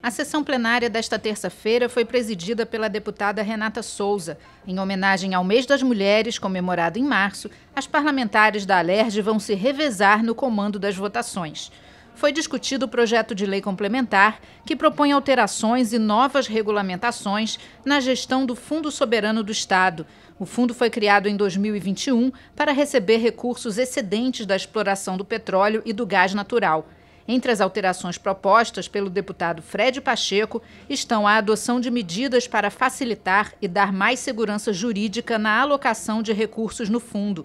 A sessão plenária desta terça-feira foi presidida pela deputada Renata Souza. Em homenagem ao mês das mulheres, comemorado em março, as parlamentares da Alerj vão se revezar no comando das votações foi discutido o projeto de lei complementar que propõe alterações e novas regulamentações na gestão do Fundo Soberano do Estado. O fundo foi criado em 2021 para receber recursos excedentes da exploração do petróleo e do gás natural. Entre as alterações propostas pelo deputado Fred Pacheco estão a adoção de medidas para facilitar e dar mais segurança jurídica na alocação de recursos no fundo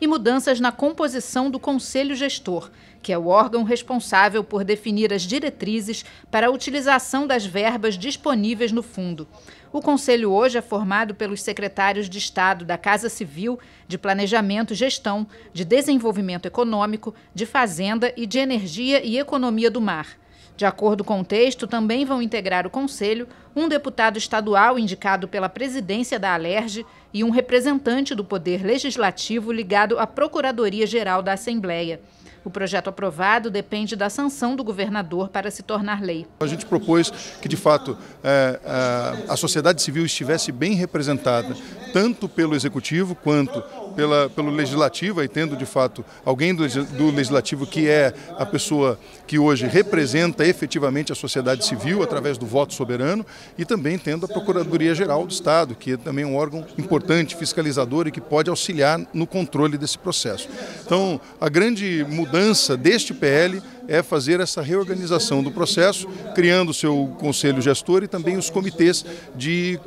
e mudanças na composição do Conselho Gestor, que é o órgão responsável por definir as diretrizes para a utilização das verbas disponíveis no fundo. O conselho hoje é formado pelos secretários de Estado da Casa Civil, de Planejamento e Gestão, de Desenvolvimento Econômico, de Fazenda e de Energia e Economia do Mar. De acordo com o texto, também vão integrar o Conselho um deputado estadual indicado pela presidência da Alerj e um representante do Poder Legislativo ligado à Procuradoria-Geral da Assembleia. O projeto aprovado depende da sanção do governador para se tornar lei. A gente propôs que, de fato, é, é, a sociedade civil estivesse bem representada, tanto pelo executivo quanto pela, pelo Legislativo, e tendo de fato alguém do, do Legislativo que é a pessoa que hoje representa efetivamente a sociedade civil através do voto soberano, e também tendo a Procuradoria-Geral do Estado, que é também um órgão importante, fiscalizador e que pode auxiliar no controle desse processo. Então, a grande mudança deste PL é fazer essa reorganização do processo, criando o seu conselho gestor e também os comitês de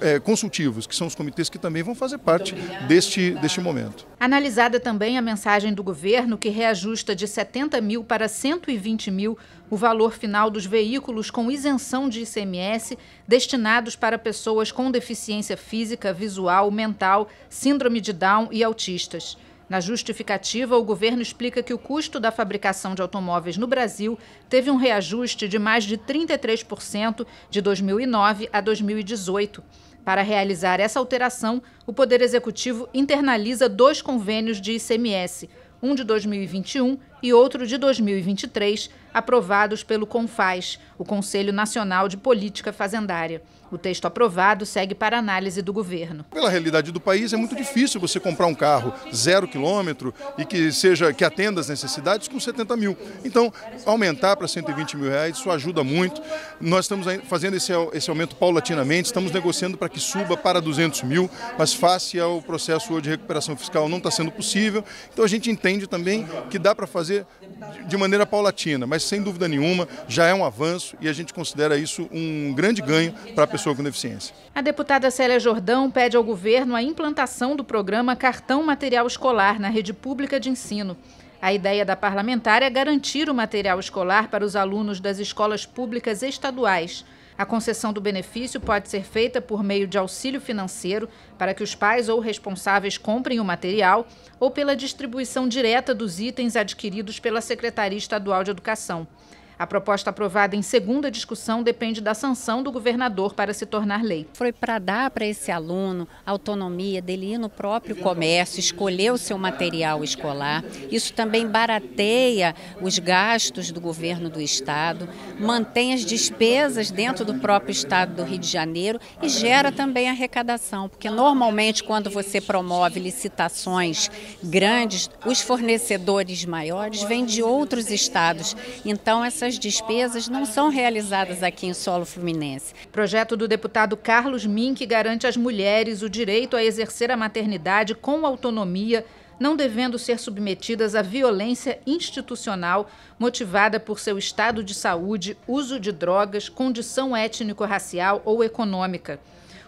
é, consultivos, que são os comitês que também vão fazer parte deste, deste momento. Analisada também a mensagem do governo, que reajusta de 70 mil para 120 mil o valor final dos veículos com isenção de ICMS destinados para pessoas com deficiência física, visual, mental, síndrome de Down e autistas. Na justificativa, o governo explica que o custo da fabricação de automóveis no Brasil teve um reajuste de mais de 33% de 2009 a 2018. Para realizar essa alteração, o Poder Executivo internaliza dois convênios de ICMS, um de 2021 e outro de 2023, aprovados pelo CONFAS, o Conselho Nacional de Política Fazendária. O texto aprovado segue para análise do governo. Pela realidade do país, é muito difícil você comprar um carro zero quilômetro e que seja que atenda as necessidades com 70 mil. Então, aumentar para 120 mil reais, isso ajuda muito. Nós estamos fazendo esse, esse aumento paulatinamente, estamos negociando para que suba para 200 mil, mas face ao processo de recuperação fiscal não está sendo possível. Então, a gente entende também que dá para fazer fazer de maneira paulatina, mas sem dúvida nenhuma já é um avanço e a gente considera isso um grande ganho para a pessoa com deficiência. A deputada Célia Jordão pede ao governo a implantação do programa Cartão Material Escolar na rede pública de ensino. A ideia da parlamentar é garantir o material escolar para os alunos das escolas públicas estaduais. A concessão do benefício pode ser feita por meio de auxílio financeiro para que os pais ou responsáveis comprem o material ou pela distribuição direta dos itens adquiridos pela Secretaria Estadual de Educação. A proposta aprovada em segunda discussão depende da sanção do governador para se tornar lei. Foi para dar para esse aluno autonomia dele ir no próprio comércio, escolher o seu material escolar. Isso também barateia os gastos do governo do estado, mantém as despesas dentro do próprio estado do Rio de Janeiro e gera também arrecadação, porque normalmente quando você promove licitações grandes, os fornecedores maiores vêm de outros estados. Então essas essas despesas não são realizadas aqui em solo fluminense. O projeto do deputado Carlos Mink garante às mulheres o direito a exercer a maternidade com autonomia não devendo ser submetidas à violência institucional motivada por seu estado de saúde, uso de drogas, condição étnico-racial ou econômica.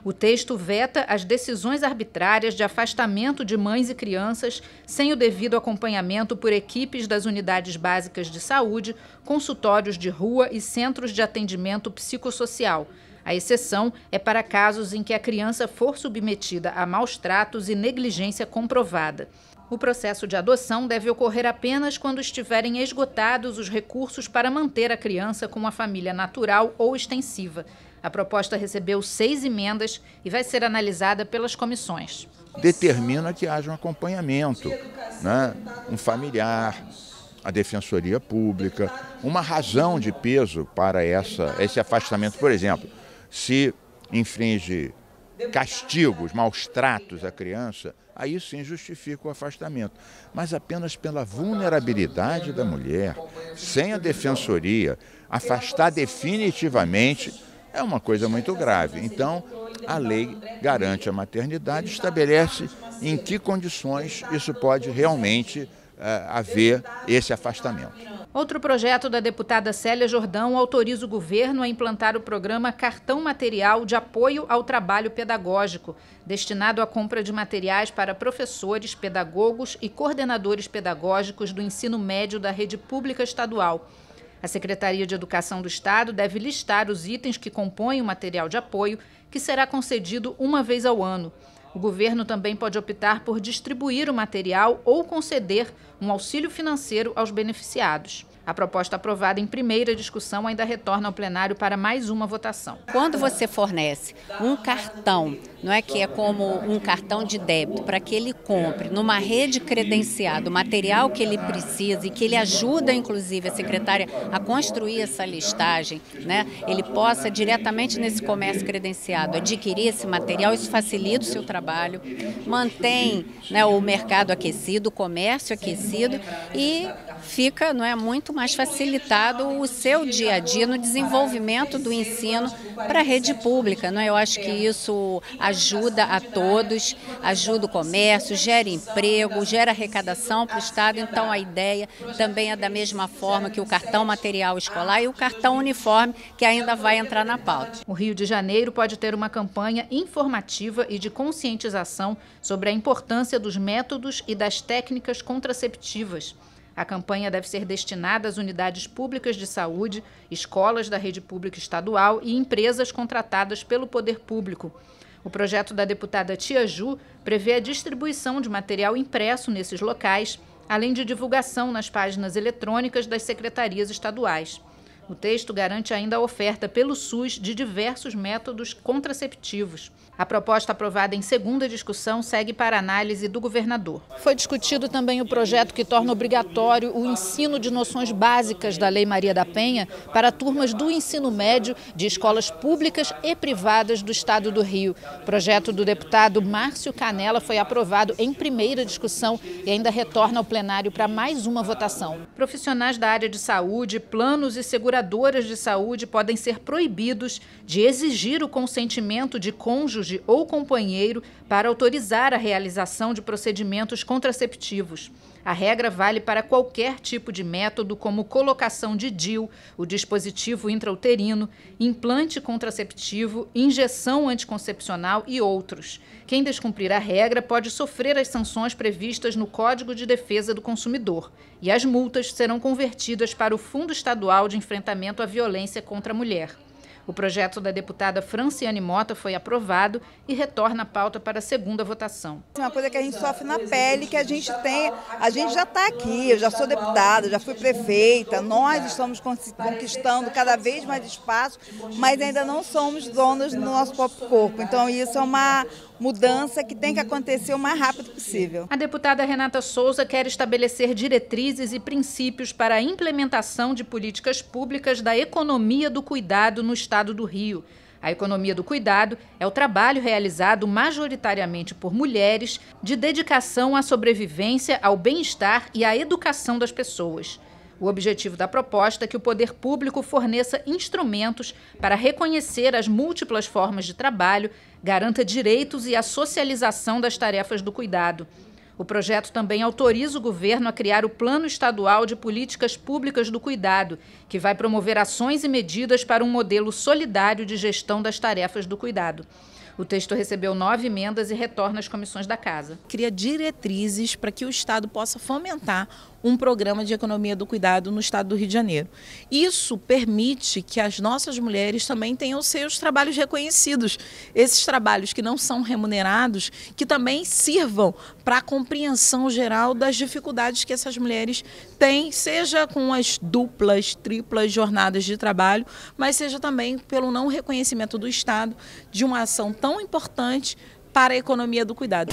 O texto veta as decisões arbitrárias de afastamento de mães e crianças sem o devido acompanhamento por equipes das unidades básicas de saúde, consultórios de rua e centros de atendimento psicossocial. A exceção é para casos em que a criança for submetida a maus tratos e negligência comprovada. O processo de adoção deve ocorrer apenas quando estiverem esgotados os recursos para manter a criança com a família natural ou extensiva. A proposta recebeu seis emendas e vai ser analisada pelas comissões. Determina que haja um acompanhamento, né? um familiar, a defensoria pública, uma razão de peso para essa, esse afastamento. Por exemplo, se infringe castigos, maus tratos à criança, aí sim justifica o afastamento. Mas apenas pela vulnerabilidade da mulher, sem a defensoria, afastar definitivamente é uma coisa muito grave. Então, a lei garante a maternidade, estabelece em que condições isso pode realmente eh, haver esse afastamento. Outro projeto da deputada Célia Jordão autoriza o governo a implantar o programa Cartão Material de Apoio ao Trabalho Pedagógico, destinado à compra de materiais para professores, pedagogos e coordenadores pedagógicos do ensino médio da rede pública estadual. A Secretaria de Educação do Estado deve listar os itens que compõem o material de apoio, que será concedido uma vez ao ano. O governo também pode optar por distribuir o material ou conceder um auxílio financeiro aos beneficiados. A proposta aprovada em primeira discussão ainda retorna ao plenário para mais uma votação. Quando você fornece um cartão, não é que é como um cartão de débito, para que ele compre numa rede credenciada o material que ele precisa e que ele ajuda, inclusive, a secretária a construir essa listagem, né? ele possa diretamente nesse comércio credenciado adquirir esse material, isso facilita o seu trabalho trabalho, mantém né, o mercado aquecido, o comércio aquecido e fica não é muito mais facilitado o seu dia a dia no desenvolvimento do ensino para a rede pública. Não é? Eu acho que isso ajuda a todos, ajuda o comércio, gera emprego, gera arrecadação para o Estado. Então a ideia também é da mesma forma que o cartão material escolar e o cartão uniforme, que ainda vai entrar na pauta. O Rio de Janeiro pode ter uma campanha informativa e de conscientização sobre a importância dos métodos e das técnicas contraceptivas. A campanha deve ser destinada às unidades públicas de saúde, escolas da rede pública estadual e empresas contratadas pelo poder público. O projeto da deputada Tia Ju prevê a distribuição de material impresso nesses locais, além de divulgação nas páginas eletrônicas das secretarias estaduais. O texto garante ainda a oferta pelo SUS de diversos métodos contraceptivos. A proposta aprovada em segunda discussão segue para análise do governador. Foi discutido também o projeto que torna obrigatório o ensino de noções básicas da Lei Maria da Penha para turmas do ensino médio de escolas públicas e privadas do estado do Rio. O projeto do deputado Márcio Canela foi aprovado em primeira discussão e ainda retorna ao plenário para mais uma votação. Profissionais da área de saúde, planos e segurança operadoras de saúde podem ser proibidos de exigir o consentimento de cônjuge ou companheiro para autorizar a realização de procedimentos contraceptivos. A regra vale para qualquer tipo de método, como colocação de DIL, o dispositivo intrauterino, implante contraceptivo, injeção anticoncepcional e outros. Quem descumprir a regra pode sofrer as sanções previstas no Código de Defesa do Consumidor, e as multas serão convertidas para o Fundo Estadual de Enfrentamento à Violência contra a Mulher. O projeto da deputada Franciane Mota foi aprovado e retorna a pauta para a segunda votação. É uma coisa que a gente sofre na pele, que a gente tem, a gente já está aqui, eu já sou deputada, já fui prefeita, nós estamos conquistando cada vez mais espaço, mas ainda não somos donos do nosso próprio corpo. Então isso é uma mudança que tem que acontecer o mais rápido possível. A deputada Renata Souza quer estabelecer diretrizes e princípios para a implementação de políticas públicas da economia do cuidado no estado do Rio. A economia do cuidado é o trabalho realizado majoritariamente por mulheres de dedicação à sobrevivência, ao bem-estar e à educação das pessoas. O objetivo da proposta é que o poder público forneça instrumentos para reconhecer as múltiplas formas de trabalho, garanta direitos e a socialização das tarefas do cuidado. O projeto também autoriza o governo a criar o Plano Estadual de Políticas Públicas do Cuidado, que vai promover ações e medidas para um modelo solidário de gestão das tarefas do cuidado. O texto recebeu nove emendas e retorna às comissões da Casa. Cria diretrizes para que o Estado possa fomentar um programa de economia do cuidado no estado do Rio de Janeiro. Isso permite que as nossas mulheres também tenham seus trabalhos reconhecidos, esses trabalhos que não são remunerados, que também sirvam para a compreensão geral das dificuldades que essas mulheres têm, seja com as duplas, triplas jornadas de trabalho, mas seja também pelo não reconhecimento do Estado de uma ação tão importante para a economia do cuidado.